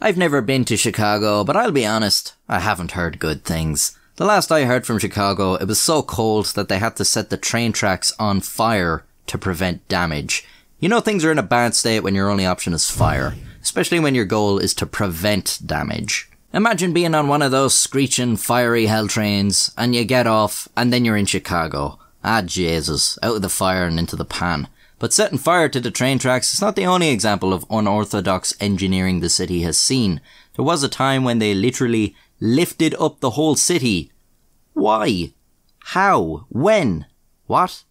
I've never been to Chicago, but I'll be honest, I haven't heard good things. The last I heard from Chicago, it was so cold that they had to set the train tracks on fire to prevent damage. You know things are in a bad state when your only option is fire, especially when your goal is to prevent damage. Imagine being on one of those screeching, fiery hell trains, and you get off, and then you're in Chicago. Ah, Jesus, out of the fire and into the pan. But setting fire to the train tracks is not the only example of unorthodox engineering the city has seen. There was a time when they literally lifted up the whole city. Why? How? When? What?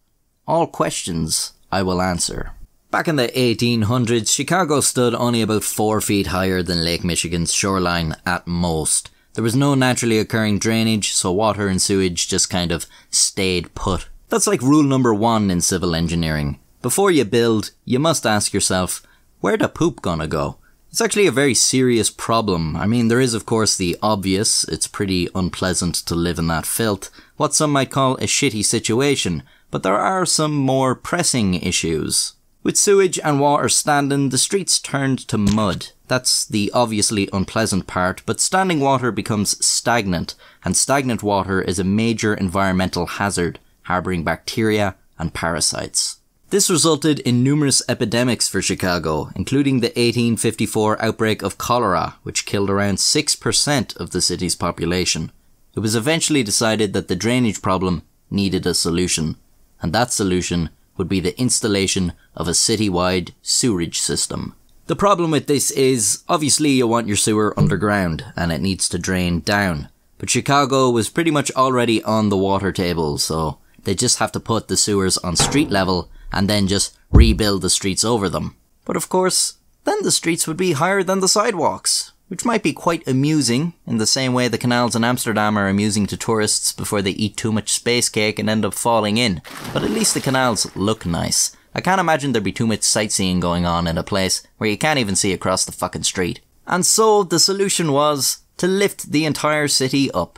All questions I will answer. Back in the 1800s, Chicago stood only about four feet higher than Lake Michigan's shoreline at most. There was no naturally occurring drainage, so water and sewage just kind of stayed put. That's like rule number one in civil engineering. Before you build, you must ask yourself, where the poop gonna go? It's actually a very serious problem. I mean, there is of course the obvious, it's pretty unpleasant to live in that filth, what some might call a shitty situation, but there are some more pressing issues. With sewage and water standing, the streets turned to mud. That's the obviously unpleasant part, but standing water becomes stagnant, and stagnant water is a major environmental hazard, harbouring bacteria and parasites. This resulted in numerous epidemics for Chicago, including the 1854 outbreak of cholera, which killed around 6% of the city's population. It was eventually decided that the drainage problem needed a solution, and that solution would be the installation of a citywide sewerage system. The problem with this is obviously you want your sewer underground and it needs to drain down, but Chicago was pretty much already on the water table, so they just have to put the sewers on street level and then just rebuild the streets over them. But of course, then the streets would be higher than the sidewalks, which might be quite amusing, in the same way the canals in Amsterdam are amusing to tourists before they eat too much space cake and end up falling in. But at least the canals look nice. I can't imagine there'd be too much sightseeing going on in a place where you can't even see across the fucking street. And so the solution was to lift the entire city up.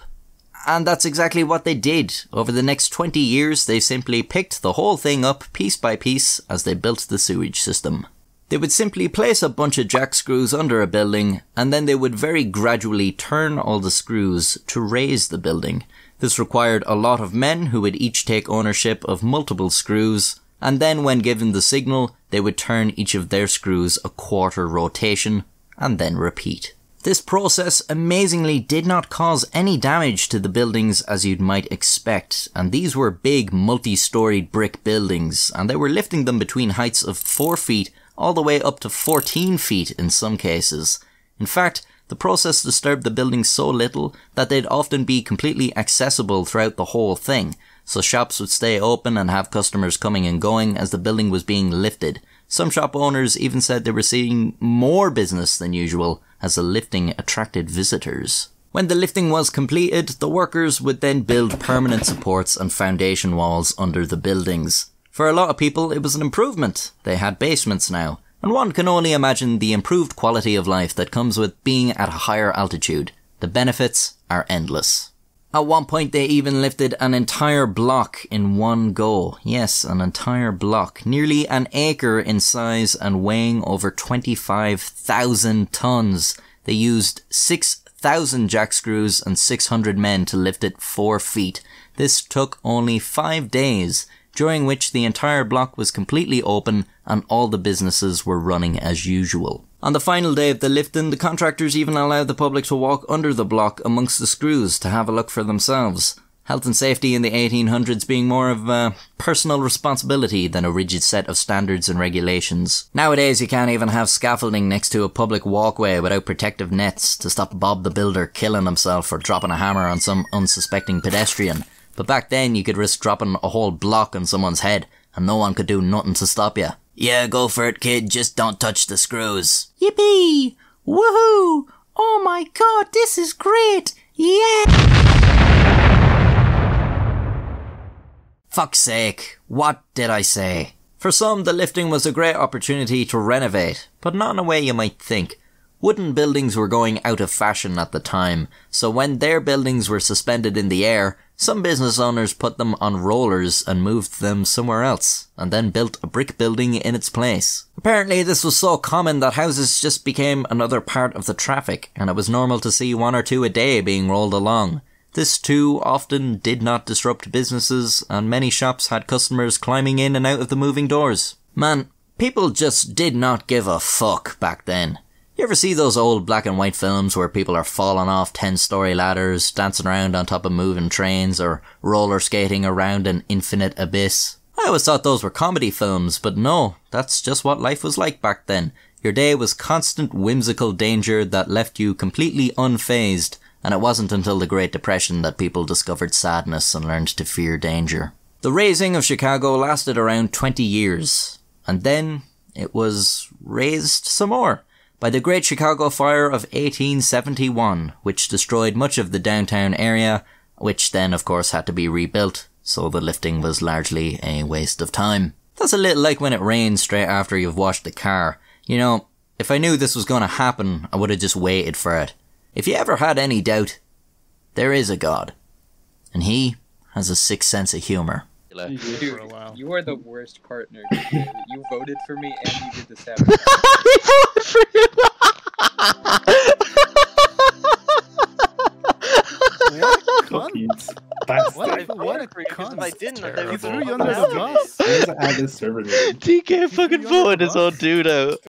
And that's exactly what they did. Over the next 20 years, they simply picked the whole thing up piece by piece as they built the sewage system. They would simply place a bunch of jack screws under a building, and then they would very gradually turn all the screws to raise the building. This required a lot of men who would each take ownership of multiple screws, and then when given the signal, they would turn each of their screws a quarter rotation, and then repeat. This process amazingly did not cause any damage to the buildings as you might expect, and these were big multi-storied brick buildings, and they were lifting them between heights of 4 feet all the way up to 14 feet in some cases. In fact, the process disturbed the buildings so little that they'd often be completely accessible throughout the whole thing, so shops would stay open and have customers coming and going as the building was being lifted. Some shop owners even said they were seeing more business than usual as the lifting attracted visitors. When the lifting was completed, the workers would then build permanent supports and foundation walls under the buildings. For a lot of people, it was an improvement. They had basements now, and one can only imagine the improved quality of life that comes with being at a higher altitude. The benefits are endless. At one point, they even lifted an entire block in one go. Yes, an entire block. Nearly an acre in size and weighing over 25,000 tons. They used 6,000 jack screws and 600 men to lift it 4 feet. This took only 5 days, during which the entire block was completely open and all the businesses were running as usual. On the final day of the lifting, the contractors even allowed the public to walk under the block amongst the screws to have a look for themselves. Health and safety in the 1800s being more of a personal responsibility than a rigid set of standards and regulations. Nowadays you can't even have scaffolding next to a public walkway without protective nets to stop Bob the Builder killing himself or dropping a hammer on some unsuspecting pedestrian. But back then you could risk dropping a whole block on someone's head and no one could do nothing to stop you. Yeah, go for it kid, just don't touch the screws. Yippee! Woohoo! Oh my god, this is great! Yeah! Fuck's sake, what did I say? For some, the lifting was a great opportunity to renovate, but not in a way you might think. Wooden buildings were going out of fashion at the time, so when their buildings were suspended in the air, some business owners put them on rollers and moved them somewhere else, and then built a brick building in its place. Apparently this was so common that houses just became another part of the traffic, and it was normal to see one or two a day being rolled along. This too often did not disrupt businesses, and many shops had customers climbing in and out of the moving doors. Man, people just did not give a fuck back then. You ever see those old black and white films where people are falling off 10 story ladders, dancing around on top of moving trains, or roller skating around an infinite abyss? I always thought those were comedy films, but no, that's just what life was like back then. Your day was constant whimsical danger that left you completely unfazed, and it wasn't until the Great Depression that people discovered sadness and learned to fear danger. The raising of Chicago lasted around 20 years, and then it was raised some more by the Great Chicago Fire of 1871, which destroyed much of the downtown area, which then, of course, had to be rebuilt, so the lifting was largely a waste of time. That's a little like when it rains straight after you've washed the car. You know, if I knew this was going to happen, I would have just waited for it. If you ever had any doubt, there is a God. And he has a sick sense of humour. Dude, you are the worst partner. you voted for me and you did the sabotage. for what That's what, if, what a If I didn't, they would threw you under the bus. on this server fucking forward his own dude out.